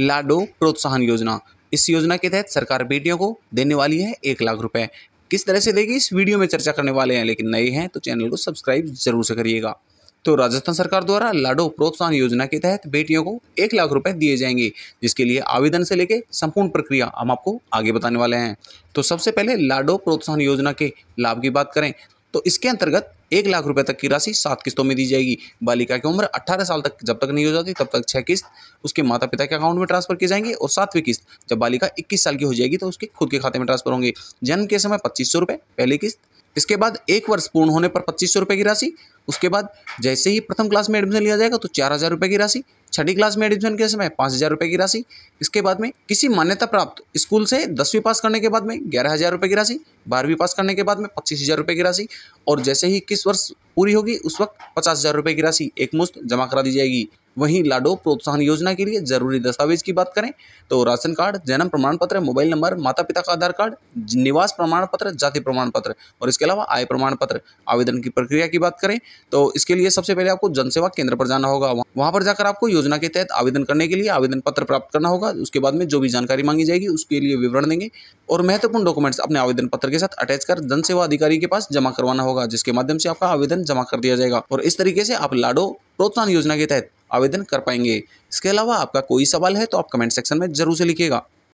लाडो प्रोत्साहन योजना इस योजना के तहत सरकार बेटियों को देने वाली है एक लाख रुपए किस तरह से देगी इस वीडियो में चर्चा करने वाले हैं लेकिन नए हैं तो चैनल को सब्सक्राइब जरूर से करिएगा तो राजस्थान सरकार द्वारा लाडो प्रोत्साहन योजना के तहत बेटियों को एक लाख रुपए दिए जाएंगे जिसके लिए आवेदन से लेकर संपूर्ण प्रक्रिया हम आपको आगे बताने वाले हैं तो सबसे पहले लाडो प्रोत्साहन योजना के लाभ की बात करें तो इसके अंतर्गत एक लाख रुपए तक की राशि सात किस्तों में दी जाएगी बालिका की उम्र अट्ठारह साल तक जब तक नहीं हो जाती तब तक छह किस्त उसके माता पिता के अकाउंट में ट्रांसफर किए जाएंगे और सातवीं किस्त जब बालिका इक्कीस साल की हो जाएगी तो उसके खुद के खाते में ट्रांसफर होंगे जन्म के समय पच्चीस सौ पहली किस्त इसके बाद एक वर्ष पूर्ण होने पर पच्चीस सौ रुपये की राशि उसके बाद जैसे ही प्रथम क्लास में एडमिशन लिया जाएगा तो चार हज़ार रुपये की राशि छठी क्लास में एडमिशन के समय पाँच हज़ार रुपये की राशि इसके बाद में किसी मान्यता प्राप्त स्कूल से दसवीं पास करने के बाद में ग्यारह हज़ार रुपये की राशि बारहवीं पास करने के बाद में पच्चीस हज़ार रुपये की राशि और जैसे ही किस वर्ष पूरी होगी उस वक्त पचास हज़ार रुपये की राशि एकमुश्त जमा करा दी जाएगी वहीं लाडो प्रोत्साहन योजना के लिए जरूरी दस्तावेज की बात करें तो राशन कार्ड जन्म प्रमाण पत्र मोबाइल नंबर माता पिता का आधार कार्ड निवास प्रमाण पत्र जाति प्रमाण पत्र और इसके अलावा आय प्रमाण पत्र आवेदन की प्रक्रिया की बात करें तो इसके लिए सबसे पहले आपको जनसेवा केंद्र पर जाना होगा वहां पर जाकर आपको योजना के तहत आवेदन करने के लिए आवेदन पत्र प्राप्त करना होगा उसके बाद में जो भी जानकारी मांगी जाएगी उसके लिए विवरण देंगे और महत्वपूर्ण डॉक्यूमेंट्स अपने आवेदन पत्र के साथ अटैच कर जनसेवा अधिकारी के पास जमा करवाना होगा जिसके माध्यम से आपका आवेदन जमा कर दिया जाएगा और इस तरीके से आप लाडो प्रोत्साहन योजना के तहत आवेदन कर पाएंगे इसके अलावा आपका कोई सवाल है तो आप कमेंट सेक्शन में ज़रूर से लिखिएगा